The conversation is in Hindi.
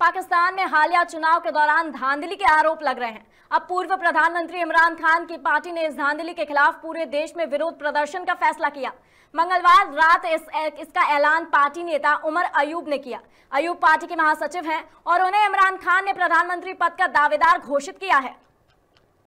पाकिस्तान में हालिया चुनाव के दौरान धांधली के आरोप लग रहे हैं अब पूर्व प्रधानमंत्री इमरान खान की पार्टी ने इस धांधली के खिलाफ पूरे देश में विरोध प्रदर्शन का फैसला किया मंगलवार रात इस, इसका ऐलान पार्टी नेता उमर अयूब ने किया अयूब पार्टी के महासचिव हैं और उन्हें इमरान खान ने प्रधानमंत्री पद का दावेदार घोषित किया है